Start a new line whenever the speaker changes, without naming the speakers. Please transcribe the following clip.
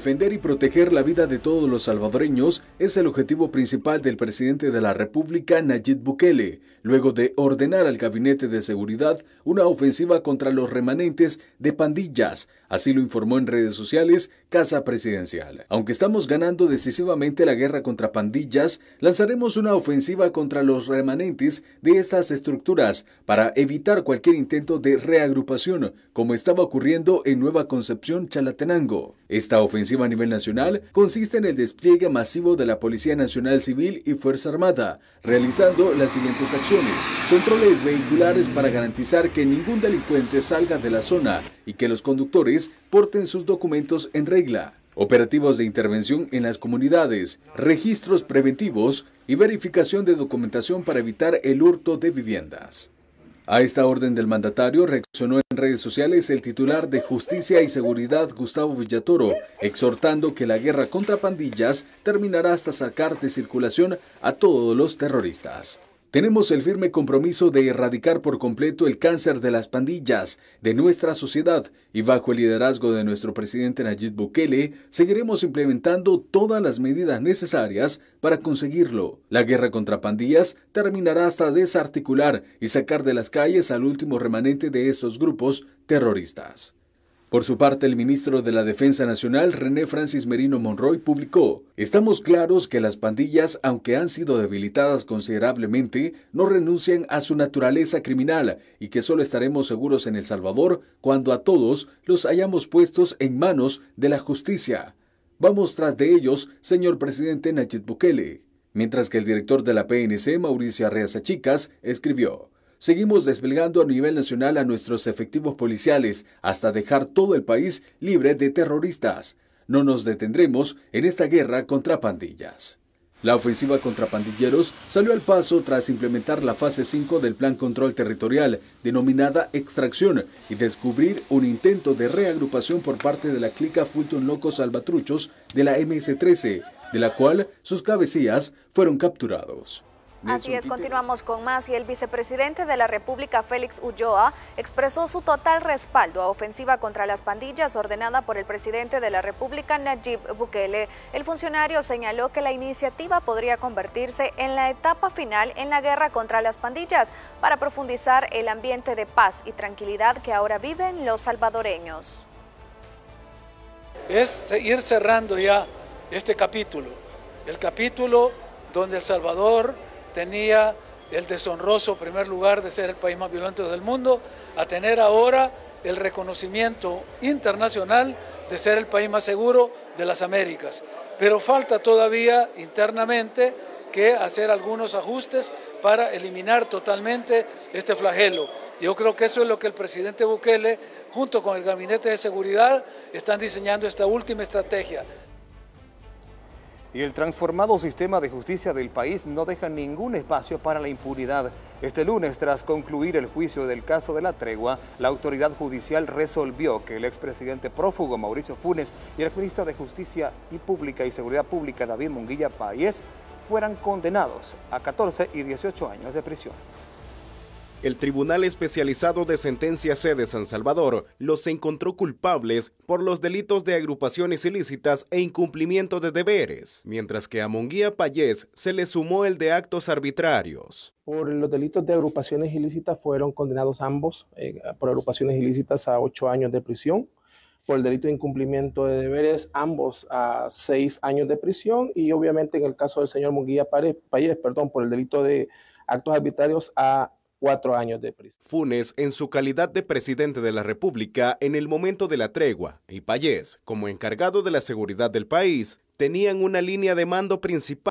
Defender y proteger la vida de todos los salvadoreños es el objetivo principal del presidente de la República, Nayib Bukele, luego de ordenar al Gabinete de Seguridad una ofensiva contra los remanentes de pandillas, así lo informó en redes sociales Casa Presidencial. Aunque estamos ganando decisivamente la guerra contra pandillas, lanzaremos una ofensiva contra los remanentes de estas estructuras para evitar cualquier intento de reagrupación, como estaba ocurriendo en Nueva Concepción, Chalatenango. Esta ofensiva a nivel nacional consiste en el despliegue masivo de la Policía Nacional Civil y Fuerza Armada, realizando las siguientes acciones. Controles vehiculares para garantizar que ningún delincuente salga de la zona y que los conductores porten sus documentos en regla. Operativos de intervención en las comunidades, registros preventivos y verificación de documentación para evitar el hurto de viviendas. A esta orden del mandatario reaccionó en redes sociales el titular de Justicia y Seguridad, Gustavo Villatoro, exhortando que la guerra contra pandillas terminará hasta sacar de circulación a todos los terroristas. Tenemos el firme compromiso de erradicar por completo el cáncer de las pandillas de nuestra sociedad y bajo el liderazgo de nuestro presidente Nayib Bukele seguiremos implementando todas las medidas necesarias para conseguirlo. La guerra contra pandillas terminará hasta desarticular y sacar de las calles al último remanente de estos grupos terroristas. Por su parte, el ministro de la Defensa Nacional, René Francis Merino Monroy, publicó, Estamos claros que las pandillas, aunque han sido debilitadas considerablemente, no renuncian a su naturaleza criminal y que solo estaremos seguros en El Salvador cuando a todos los hayamos puestos en manos de la justicia. Vamos tras de ellos, señor presidente Nayib Bukele. Mientras que el director de la PNC, Mauricio Arreaza Chicas, escribió, seguimos desplegando a nivel nacional a nuestros efectivos policiales hasta dejar todo el país libre de terroristas. No nos detendremos en esta guerra contra pandillas. La ofensiva contra pandilleros salió al paso tras implementar la fase 5 del Plan Control Territorial, denominada Extracción, y descubrir un intento de reagrupación por parte de la clica Fulton Locos Albatruchos de la MS-13, de la cual sus cabecillas fueron capturados.
Así es, continuamos con más y el vicepresidente de la República, Félix Ulloa, expresó su total respaldo a ofensiva contra las pandillas ordenada por el presidente de la República, Nayib Bukele. El funcionario señaló que la iniciativa podría convertirse en la etapa final en la guerra contra las pandillas para profundizar el ambiente de paz y tranquilidad que ahora viven los salvadoreños.
Es ir cerrando ya este capítulo, el capítulo donde El Salvador tenía el deshonroso primer lugar de ser el país más violento del mundo, a tener ahora el reconocimiento internacional de ser el país más seguro de las Américas. Pero falta todavía internamente que hacer algunos ajustes para eliminar totalmente este flagelo. Yo creo que eso es lo que el presidente Bukele, junto con el Gabinete de Seguridad, están diseñando esta última estrategia.
Y el transformado sistema de justicia del país no deja ningún espacio para la impunidad. Este lunes, tras concluir el juicio del caso de la tregua, la autoridad judicial resolvió que el expresidente prófugo Mauricio Funes y el ministro de Justicia y Pública y Seguridad Pública David Munguilla País fueran condenados a 14 y 18 años de prisión. El Tribunal Especializado de Sentencia C de San Salvador los encontró culpables por los delitos de agrupaciones ilícitas e incumplimiento de deberes, mientras que a Munguía Payés se le sumó el de actos arbitrarios. Por los delitos de agrupaciones ilícitas fueron condenados ambos eh, por agrupaciones ilícitas a ocho años de prisión. Por el delito de incumplimiento de deberes, ambos a seis años de prisión. Y obviamente en el caso del señor Munguía Payés, perdón, por el delito de actos arbitrarios a años de Funes, en su calidad de presidente de la República en el momento de la tregua, y Payés, como encargado de la seguridad del país, tenían una línea de mando principal